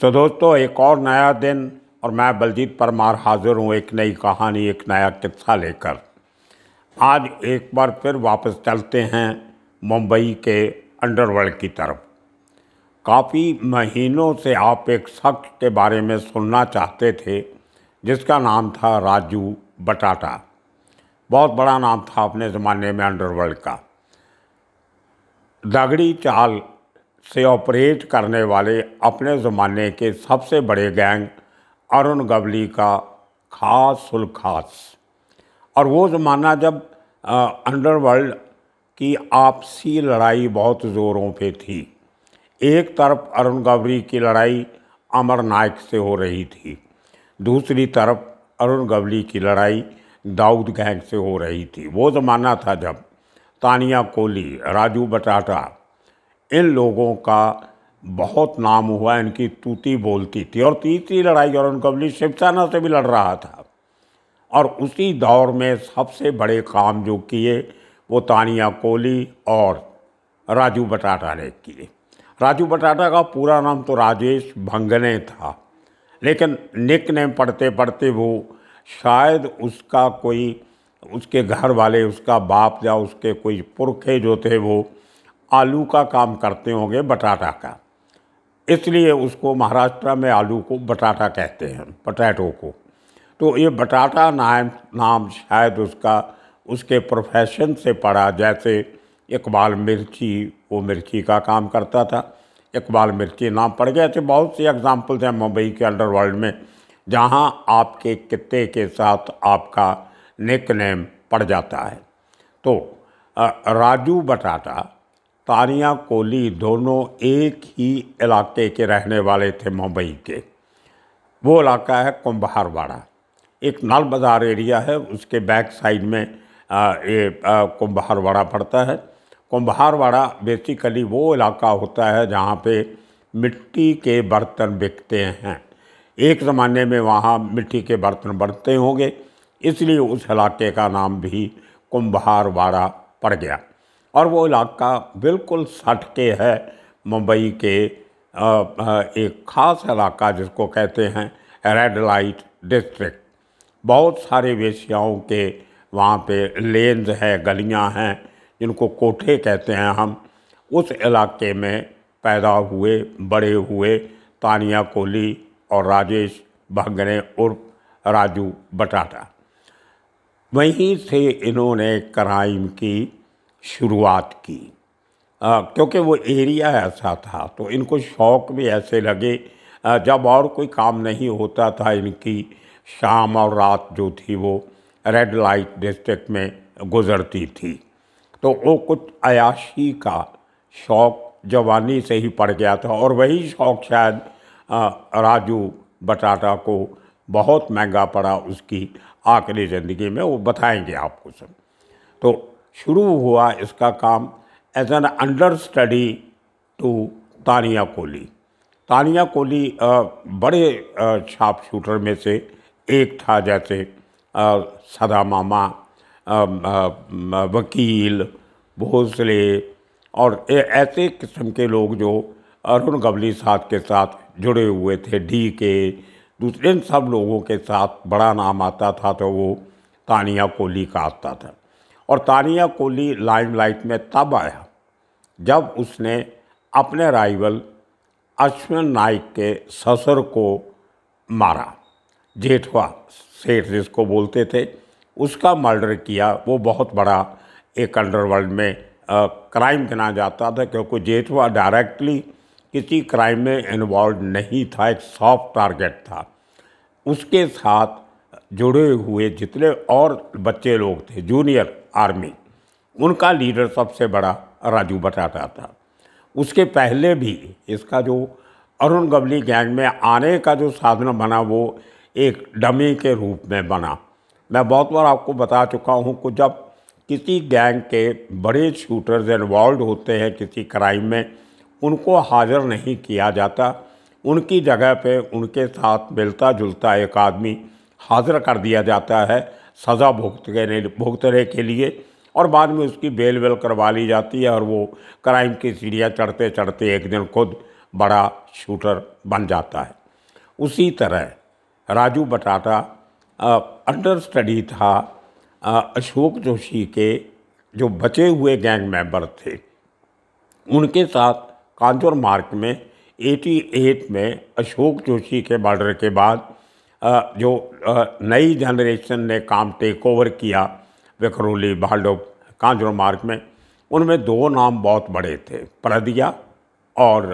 तो दोस्तों एक और नया दिन और मैं बलजीत परमार हाजिर हूँ एक नई कहानी एक नया किस्सा लेकर आज एक बार फिर वापस चलते हैं मुंबई के अंडरवर्ल्ड की तरफ काफ़ी महीनों से आप एक शख्स के बारे में सुनना चाहते थे जिसका नाम था राजू बटाटा बहुत बड़ा नाम था अपने ज़माने में अंडरवर्ल्ड का दगड़ी चाल से ऑपरेट करने वाले अपने ज़माने के सबसे बड़े गैंग अरुण गवली का खास खास और वो ज़माना जब अंडरवर्ल्ड की आपसी लड़ाई बहुत ज़ोरों पे थी एक तरफ अरुण गवली की लड़ाई अमर नायक से हो रही थी दूसरी तरफ अरुण गवली की लड़ाई दाऊद गैंग से हो रही थी वो ज़माना था जब तानिया कोहली राजू बटाटा इन लोगों का बहुत नाम हुआ इनकी तूती बोलती थी और तीसरी लड़ाई दौरान कबली शिवसेना से भी लड़ रहा था और उसी दौर में सबसे बड़े काम जो किए वो तानिया कोहली और राजू बटाटा ने किए राजू बटाटा का पूरा नाम तो राजेश भंगने था लेकिन निक ने पढ़ते पढ़ते वो शायद उसका कोई उसके घर वाले उसका बाप या उसके कोई पुरखे जो थे वो आलू का काम करते होंगे बटाटा का इसलिए उसको महाराष्ट्र में आलू को बटाटा कहते हैं पटैटो को तो ये बटाटा नाम नाम शायद उसका उसके प्रोफेशन से पड़ा जैसे इकबाल मिर्ची वो मिर्ची का काम करता था इकबाल मिर्ची नाम पड़ गया थे बहुत से एग्ज़ाम्पल्स हैं मुंबई के अंडरवर्ल्ड में जहाँ आपके कित्ते के साथ आपका निक नेम पड़ जाता है तो राजू बटाटा तानिया कोहली दोनों एक ही इलाके के रहने वाले थे मुंबई के वो इलाका है कुंभारवाड़ा एक नल बाज़ार एरिया है उसके बैक साइड में ये कुंभारवाड़ा पड़ता है कुंभारवाड़ा बेसिकली वो इलाका होता है जहाँ पे मिट्टी के बर्तन बिकते हैं एक ज़माने में वहाँ मिट्टी के बर्तन बढ़ते होंगे इसलिए उस इलाके का नाम भी कुंभारवाड़ा पड़ गया और वो इलाका बिल्कुल सट के है मुंबई के एक ख़ास इलाका जिसको कहते हैं रेड लाइट डिस्ट्रिक्ट बहुत सारे वेशियाओं के वहाँ पे लेन्स है गलियाँ हैं जिनको कोठे कहते हैं हम उस इलाके में पैदा हुए बड़े हुए तानिया कोहली और राजेश भंगने उर्फ राजू बटाटा वहीं से इन्होंने क्राइम की शुरुआत की आ, क्योंकि वो एरिया ऐसा था तो इनको शौक भी ऐसे लगे आ, जब और कोई काम नहीं होता था इनकी शाम और रात जो थी वो रेड लाइट डिस्ट्रिक्ट में गुजरती थी तो वो कुछ अयाशी का शौक़ जवानी से ही पड़ गया था और वही शौक़ शायद आ, राजू बटाटा को बहुत महंगा पड़ा उसकी आखिरी ज़िंदगी में वो बताएंगे आपको सब तो शुरू हुआ इसका काम as an understudy to Tania Kohli Tania Kohli बड़े छाप शूटर में से एक था जैसे सदा मामा वकील भोसले और ऐसे किस्म के लोग जो अरुण गवली साहब के साथ जुड़े हुए थे डी के दूसरे इन सब लोगों के साथ बड़ा नाम आता था तो वो तानिया कोहली का आता था और तानिया कोहली लाइमलाइट में तब आया जब उसने अपने राइवल अश्विन नाइक के ससुर को मारा जेठवा सेठ जिसको बोलते थे उसका मर्डर किया वो बहुत बड़ा एक अंडरवर्ल्ड में आ, क्राइम गिना जाता था क्योंकि जेठवा डायरेक्टली किसी क्राइम में इन्वॉल्व नहीं था एक सॉफ्ट टारगेट था उसके साथ जुड़े हुए जितने और बच्चे लोग थे जूनियर आर्मी उनका लीडर सबसे बड़ा राजू बटाटा था उसके पहले भी इसका जो अरुण गवली गैंग में आने का जो साधन बना वो एक डमी के रूप में बना मैं बहुत बार आपको बता चुका हूँ कि जब किसी गैंग के बड़े शूटर्स इन्वॉल्व होते हैं किसी क्राइम में उनको हाजिर नहीं किया जाता उनकी जगह पे उनके साथ मिलता जुलता एक आदमी हाजिर कर दिया जाता है सज़ा भुगत भुगतने के लिए और बाद में उसकी बेल वेल करवा ली जाती है और वो क्राइम की सीढ़ियाँ चढ़ते चढ़ते एक दिन खुद बड़ा शूटर बन जाता है उसी तरह राजू बटाटा अंडर स्टडी था अशोक जोशी के जो बचे हुए गैंग मेंबर थे उनके साथ कांजोर मार्ग में 88 में अशोक जोशी के मर्डर के बाद जो नई जनरेशन ने काम टेक ओवर किया विक्रोली बाल्डो कांजरो मार्ग में उनमें दो नाम बहुत बड़े थे प्रदिया और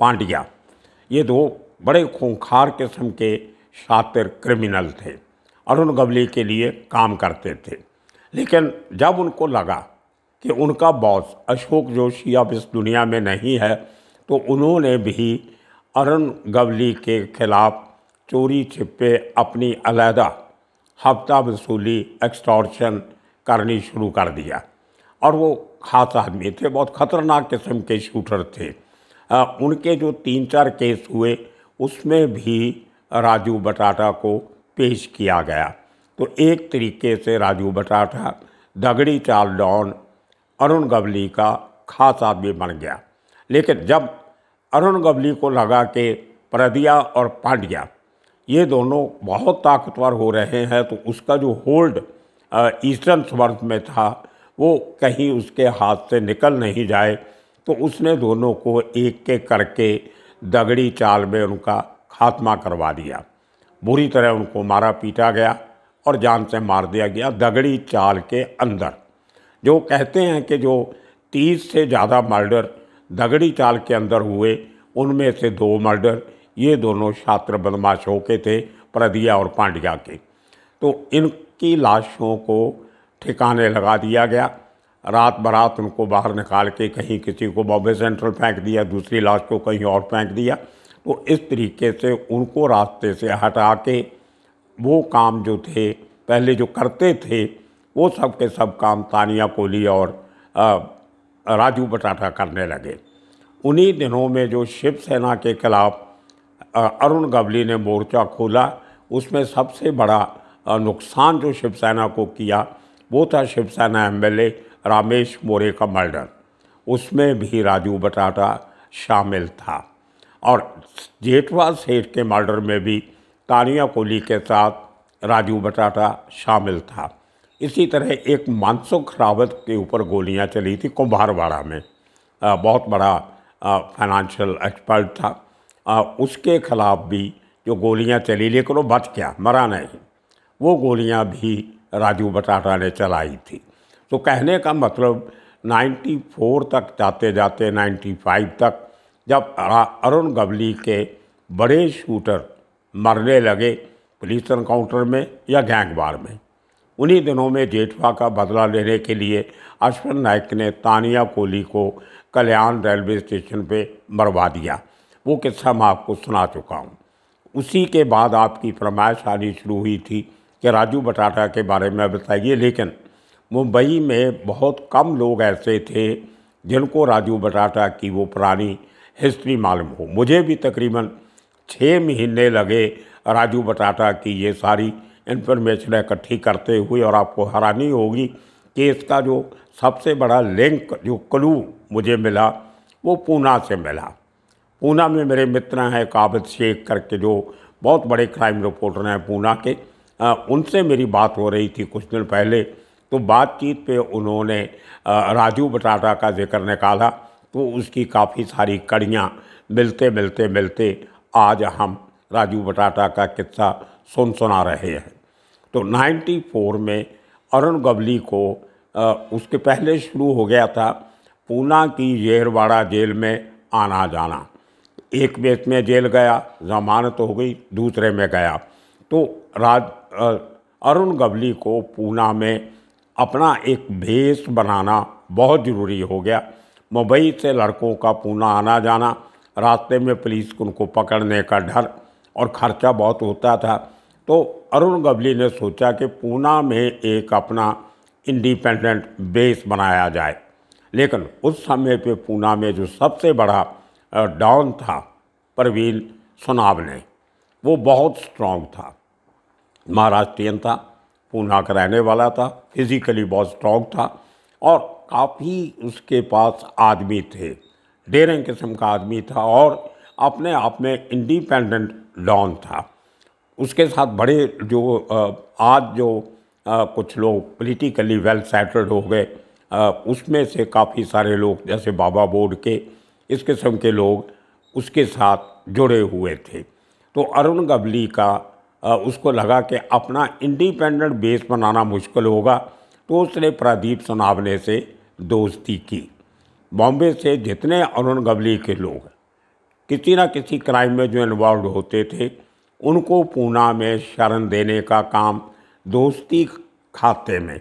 पांडिया ये दो बड़े खूंखार किस्म के शातिर क्रिमिनल थे अरुण गवली के लिए काम करते थे लेकिन जब उनको लगा कि उनका बॉस अशोक जोशी अब इस दुनिया में नहीं है तो उन्होंने भी अरुण गवली के खिलाफ़ चोरी छिपे अपनी अलहदा हफ्ता वसूली एक्सटॉर्शन करनी शुरू कर दिया और वो खास आदमी थे बहुत ख़तरनाक किस्म के शूटर थे आ, उनके जो तीन चार केस हुए उसमें भी राजू बटाटा को पेश किया गया तो एक तरीके से राजू बटाटा दगड़ी चाल डॉन अरुण गवली का खास आदमी बन गया लेकिन जब अरुण गवली को लगा कि प्रदिया और पांड्या ये दोनों बहुत ताकतवर हो रहे हैं तो उसका जो होल्ड ईस्टर्न समर्थ में था वो कहीं उसके हाथ से निकल नहीं जाए तो उसने दोनों को एक के करके दगड़ी चाल में उनका खात्मा करवा दिया बुरी तरह उनको मारा पीटा गया और जान से मार दिया गया दगड़ी चाल के अंदर जो कहते हैं कि जो तीस से ज़्यादा मर्डर दगड़ी चाल के अंदर हुए उनमें से दो मर्डर ये दोनों छात्र बदमाश होके थे प्रदिया और पांड्या के तो इनकी लाशों को ठिकाने लगा दिया गया रात बरात उनको बाहर निकाल के कहीं किसी को बॉम्बे सेंट्रल फेंक दिया दूसरी लाश को कहीं और फेंक दिया तो इस तरीके से उनको रास्ते से हटा के वो काम जो थे पहले जो करते थे वो सब के सब काम तानिया कोहली और राजू बटाटा करने लगे उन्हीं दिनों में जो शिवसेना के खिलाफ़ अरुण गवली ने मोर्चा खोला उसमें सबसे बड़ा नुकसान जो शिवसेना को किया वो था शिवसेना एमएलए रामेश मोरे का मर्डर उसमें भी राजू बटाटा शामिल था और जेठवा सेठ के मर्डर में भी तानिया कोहली के साथ राजू बटाटा शामिल था इसी तरह एक मानसुख रावत के ऊपर गोलियां चली थी कुंभारवाड़ा में बहुत बड़ा फाइनेंशियल एक्सपर्ट था आ, उसके खिलाफ भी जो गोलियां चली लेकिन वो बच गया मरा नहीं वो गोलियां भी राजू बटाटा ने चलाई थी तो कहने का मतलब 94 तक जाते जाते 95 तक जब अरुण गवली के बड़े शूटर मरने लगे पुलिस इनकाउंटर में या गैंग बार में उन्हीं दिनों में जेठवा का बदला लेने के लिए अश्विन नाइक ने तानिया कोहली को कल्याण रेलवे स्टेशन पे मरवा दिया वो किस्सा मैं आपको सुना चुका हूँ उसी के बाद आपकी फरमाइश आनी शुरू हुई थी कि राजू बटाटा के बारे में बताइए लेकिन मुंबई में बहुत कम लोग ऐसे थे जिनको राजू बटाटा की वो पुरानी हिस्ट्री मालूम हो मुझे भी तकरीबन छः महीने लगे राजू बटाटा की ये सारी इन्फॉर्मेशन इकट्ठी करते हुए और आपको हैरानी होगी कि इसका जो सबसे बड़ा लिंक जो क्लू मुझे मिला वो पूना से मिला पूना में मेरे मित्र हैं काबिद शेख करके जो बहुत बड़े क्राइम रिपोर्टर हैं पूना के आ, उनसे मेरी बात हो रही थी कुछ दिन पहले तो बातचीत पे उन्होंने राजू बटाटा का जिक्र निकाला तो उसकी काफ़ी सारी कड़ियाँ मिलते मिलते मिलते आज हम राजू बटाटा का किस्सा सुन सुना रहे हैं तो 94 में अरुण गवली को आ, उसके पहले शुरू हो गया था पूना की येरवाड़ा जेल में आना जाना एक केस में जेल गया जमानत हो गई दूसरे में गया तो राज अरुण गवली को पूना में अपना एक भेस बनाना बहुत ज़रूरी हो गया मुंबई से लड़कों का पूना आना जाना रास्ते में पुलिस उनको पकड़ने का डर और खर्चा बहुत होता था तो अरुण गवली ने सोचा कि पूना में एक अपना इंडिपेंडेंट बेस बनाया जाए लेकिन उस समय पे पूना में जो सबसे बड़ा डाउन था परवीन सुनावने वो बहुत स्ट्रांग था महाराष्ट्रियन था पूना का रहने वाला था फिज़िकली बहुत स्ट्रांग था और काफ़ी उसके पास आदमी थे डेरिंग किस्म का आदमी था और अपने आप में इंडिपेंडेंट डॉन था उसके साथ बड़े जो आज जो कुछ लोग पॉलिटिकली वेल सेटल्ड हो गए उसमें से काफ़ी सारे लोग जैसे बाबा बोर्ड के इस किस्म के लोग उसके साथ जुड़े हुए थे तो अरुण गबली का उसको लगा कि अपना इंडिपेंडेंट बेस बनाना मुश्किल होगा तो उसने प्रदीप सनावले से दोस्ती की बॉम्बे से जितने अरुण गबली के लोग किसी न किसी क्राइम में जो इन्वॉल्व होते थे उनको पूना में शरण देने का काम दोस्ती खाते में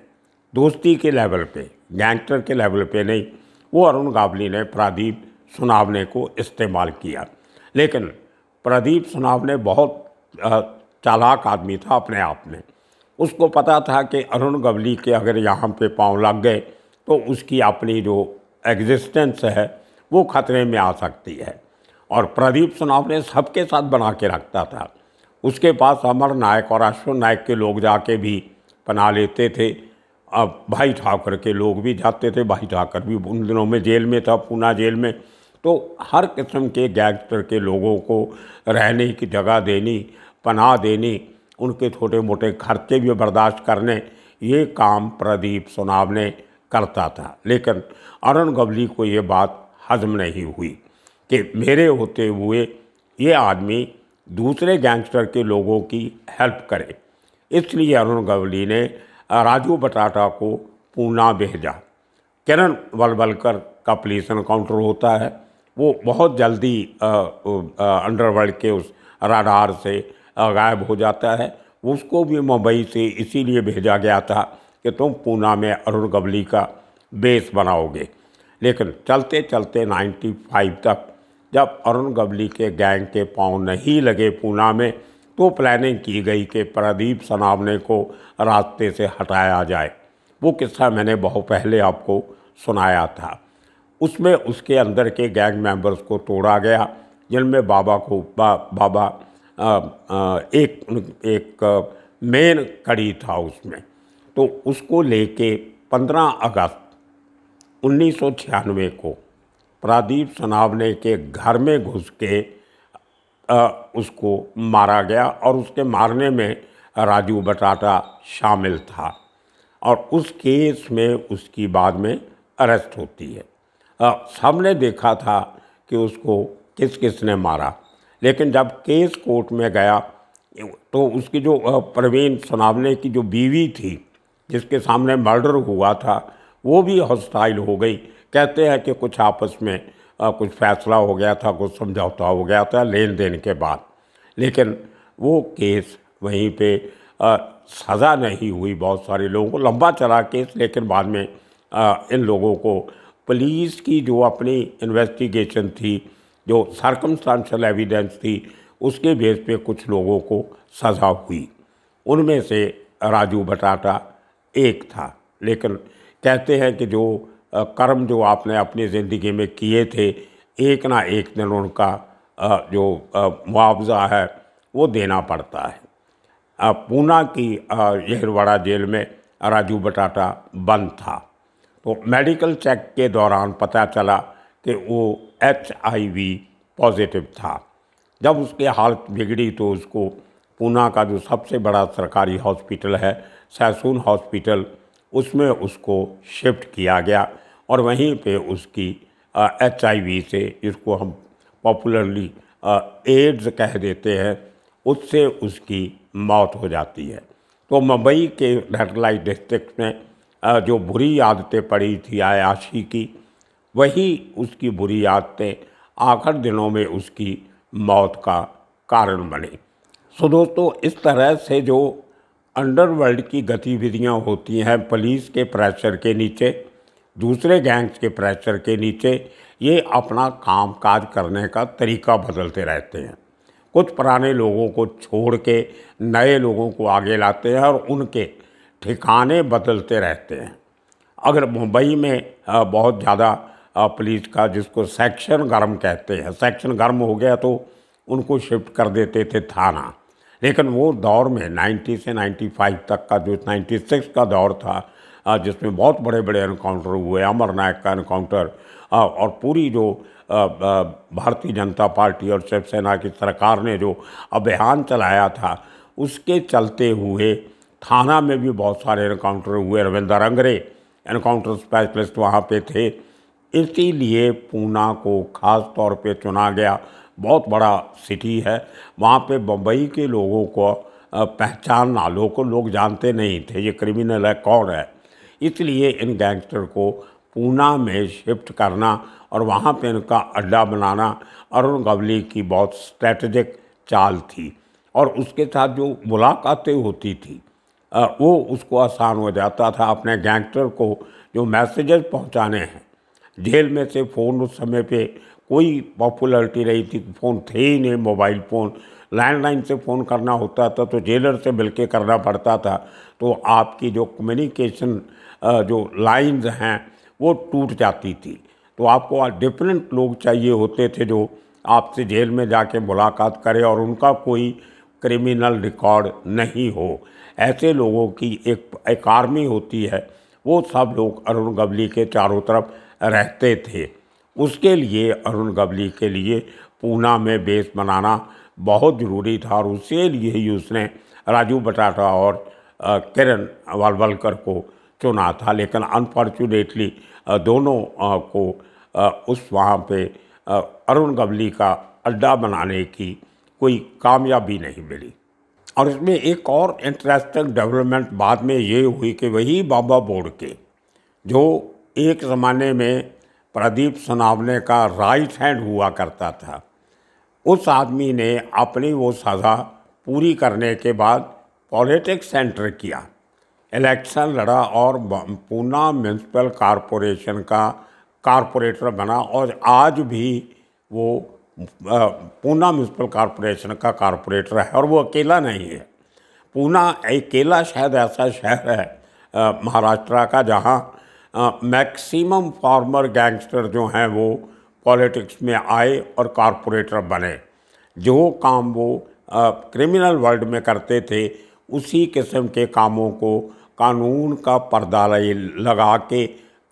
दोस्ती के लेवल पे गैंगस्टर के लेवल पे नहीं वो अरुण गावली ने प्रदीप सुनावने को इस्तेमाल किया लेकिन प्रदीप सुनावने बहुत चालाक आदमी था अपने आप में उसको पता था कि अरुण गवली के अगर यहाँ पे पाँव लग गए तो उसकी अपनी जो एग्जिस्टेंस है वो खतरे में आ सकती है और प्रदीप सुनावने सबके साथ बना के रखता था उसके पास अमर नायक और अश्विन नायक के लोग जाके भी पना लेते थे अब भाई ठाकर के लोग भी जाते थे भाई ठाकर भी उन दिनों में जेल में था पूना जेल में तो हर किस्म के गैंगस्टर के लोगों को रहने की जगह देनी पनाह देनी उनके छोटे मोटे खर्चे भी बर्दाश्त करने ये काम प्रदीप सोनाव ने करता था लेकिन अरुण गवली को ये बात हजम नहीं हुई कि मेरे होते हुए ये आदमी दूसरे गैंगस्टर के लोगों की हेल्प करे इसलिए अरुण गवली ने राजू बटाटा को पूना भेजा किरण वलवलकर का पुलिस इनकाउंटर होता है वो बहुत जल्दी अंडरवर्ल्ड के उस राडार से गायब हो जाता है उसको भी मुंबई से इसीलिए भेजा गया था कि तुम पूना में अरुण गवली का बेस बनाओगे लेकिन चलते चलते 95 तक जब अरुण गवली के गैंग के पांव नहीं लगे पूना में तो प्लानिंग की गई कि प्रदीप सनावने को रास्ते से हटाया जाए वो किस्सा मैंने बहुत पहले आपको सुनाया था उसमें उसके अंदर के गैंग मेंबर्स को तोड़ा गया जिनमें बाबा को बा, बाबा आ, आ, एक एक मेन कड़ी था उसमें तो उसको लेके 15 अगस्त उन्नीस को प्रदीप सनावने के घर में घुस के आ, उसको मारा गया और उसके मारने में राजू बटाटा शामिल था और उस केस में उसकी बाद में अरेस्ट होती है सबने देखा था कि उसको किस किस ने मारा लेकिन जब केस कोर्ट में गया तो उसकी जो प्रवीण सुनावने की जो बीवी थी जिसके सामने मर्डर हुआ था वो भी हॉस्टाइल हो गई कहते हैं कि कुछ आपस में आ, कुछ फैसला हो गया था कुछ समझौता हो गया था लेन देन के बाद लेकिन वो केस वहीं पे आ, सज़ा नहीं हुई बहुत सारे लोगों को लंबा चला केस लेकिन बाद में आ, इन लोगों को पुलिस की जो अपनी इन्वेस्टिगेशन थी जो सरकमस्टांशल एविडेंस थी उसके बेस पे कुछ लोगों को सज़ा हुई उनमें से राजू बटाटा एक था लेकिन कहते हैं कि जो कर्म जो आपने अपनी ज़िंदगी में किए थे एक ना एक दिन उनका जो मुआवजा है वो देना पड़ता है पूना की यहरवाड़ा जेल में राजू बटाटा बंद था तो मेडिकल चेक के दौरान पता चला कि वो एच पॉजिटिव था जब उसकी हालत बिगड़ी तो उसको पूना का जो सबसे बड़ा सरकारी हॉस्पिटल है सैसून हॉस्पिटल उसमें उसको शिफ्ट किया गया और वहीं पे उसकी एच से जिसको हम पॉपुलरली एड्स कह देते हैं उससे उसकी मौत हो जाती है तो मुंबई के रेड लाइट डिस्ट्रिक्ट में जो बुरी आदतें पड़ी थी आयाशी की वही उसकी बुरी आदतें आखिर दिनों में उसकी मौत का कारण बने सो दोस्तों इस तरह से जो अंडरवर्ल्ड की गतिविधियां होती हैं पुलिस के प्रेशर के नीचे दूसरे गैंग्स के प्रेशर के नीचे ये अपना काम काज करने का तरीका बदलते रहते हैं कुछ पुराने लोगों को छोड़ के नए लोगों को आगे लाते हैं और उनके ठिकाने बदलते रहते हैं अगर मुंबई में बहुत ज़्यादा पुलिस का जिसको सेक्शन गर्म कहते हैं सेक्शन गर्म हो गया तो उनको शिफ्ट कर देते थे थाना लेकिन वो दौर में 90 से 95 तक का जो 96 का दौर था जिसमें बहुत बड़े बड़े इनकाउंटर हुए अमर नायक का इनकाउंटर और पूरी जो भारतीय जनता पार्टी और शिवसेना की सरकार ने जो अभियान चलाया था उसके चलते हुए थाना में भी बहुत सारे इनकाउंटर हुए रविंदर अंग्रे इनकाउंटर स्पेशलिस्ट वहाँ पे थे इसीलिए पूना को ख़ास तौर पे चुना गया बहुत बड़ा सिटी है वहाँ पे बम्बई के लोगों को पहचान ना लोग लोग जानते नहीं थे ये क्रिमिनल है कौन है इसलिए इन गैंगस्टर को पूना में शिफ्ट करना और वहाँ पे इनका अड्डा बनाना अरुण गवली की बहुत स्ट्रेटजिक चाल थी और उसके साथ जो मुलाकातें होती थी वो उसको आसान हो जाता था अपने गैंगस्टर को जो मैसेजेस पहुंचाने हैं जेल में से फ़ोन उस समय पे कोई पॉपुलरिटी रही थी फ़ोन थे ही नहीं मोबाइल फ़ोन लैंडलाइन से फ़ोन करना होता था तो जेलर से मिल करना पड़ता था तो आपकी जो कम्युनिकेशन जो लाइंस हैं वो टूट जाती थी तो आपको डिफरेंट लोग चाहिए होते थे जो आपसे जेल में जाके मुलाकात करें और उनका कोई क्रिमिनल रिकॉर्ड नहीं हो ऐसे लोगों की एक एक आर्मी होती है वो सब लोग अरुण गवली के चारों तरफ रहते थे उसके लिए अरुण गवली के लिए पूना में बेस बनाना बहुत ज़रूरी था और उसके लिए ही उसने राजू बटाटा और किरण वालवलकर को चुना था लेकिन अनफॉर्चुनेटली दोनों को उस वहाँ पे अरुण गवली का अड्डा बनाने की कोई कामयाबी नहीं मिली और इसमें एक और इंटरेस्टिंग डेवलपमेंट बाद में ये हुई कि वही बाबा बोर्ड के जो एक ज़माने में प्रदीप सुनावने का राइट हैंड हुआ करता था उस आदमी ने अपनी वो सज़ा पूरी करने के बाद पॉलिटिक्स सेंटर किया इलेक्शन लड़ा और पूना म्यूनसिपल कॉरपोरेशन का कॉरपोरेटर बना और आज भी वो पूना म्यूनसिपल कॉरपोरेशन का कॉरपोरेटर है और वो अकेला नहीं है पूना अकेला शायद ऐसा शहर है महाराष्ट्र का जहाँ मैक्सिमम फार्मर गैंगस्टर जो हैं वो पॉलिटिक्स में आए और कॉरपोरेटर बने जो काम वो क्रिमिनल वर्ल्ड में करते थे उसी किस्म के कामों को कानून का पर्दा लगा के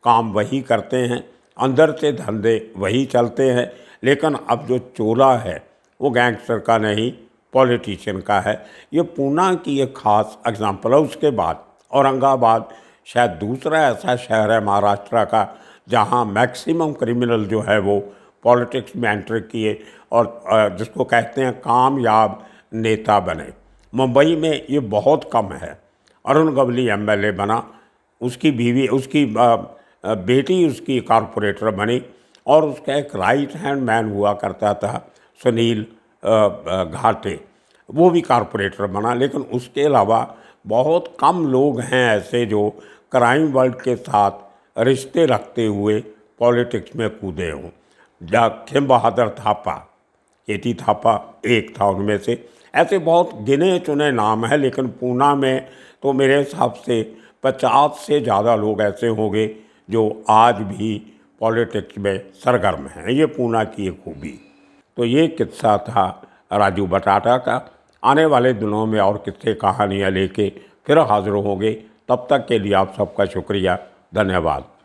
काम वही करते हैं अंदर से धंधे वही चलते हैं लेकिन अब जो चोला है वो गैंगस्टर का नहीं पॉलिटिशियन का है ये पूना की एक खास एग्ज़ाम्पल है उसके बाद औरंगाबाद शायद दूसरा ऐसा शहर है महाराष्ट्र का जहाँ मैक्सिमम क्रिमिनल जो है वो पॉलिटिक्स में एंटर किए और जिसको कहते हैं कामयाब नेता बने मुंबई में ये बहुत कम है अरुण गवली एमएलए बना उसकी बीवी उसकी बेटी उसकी कॉरपोरेटर बनी और उसका एक राइट हैंड मैन हुआ करता था सुनील घाटे वो भी कारपोरेटर बना लेकिन उसके अलावा बहुत कम लोग हैं ऐसे जो क्राइम वर्ल्ड के साथ रिश्ते रखते हुए पॉलिटिक्स में कूदे हों खिम बहादुर थापा के टी थापा एक था उनमें से ऐसे बहुत गिने चुने नाम हैं लेकिन पूना में तो मेरे हिसाब से पचास से ज़्यादा लोग ऐसे होंगे जो आज भी पॉलिटिक्स में सरगर्म हैं ये पूना की एक खूबी तो ये किस्सा था राजू बटाटा का आने वाले दिनों में और किस्से कहानियाँ लेके फिर हाजिर होंगे तब तक के लिए आप सबका शुक्रिया धन्यवाद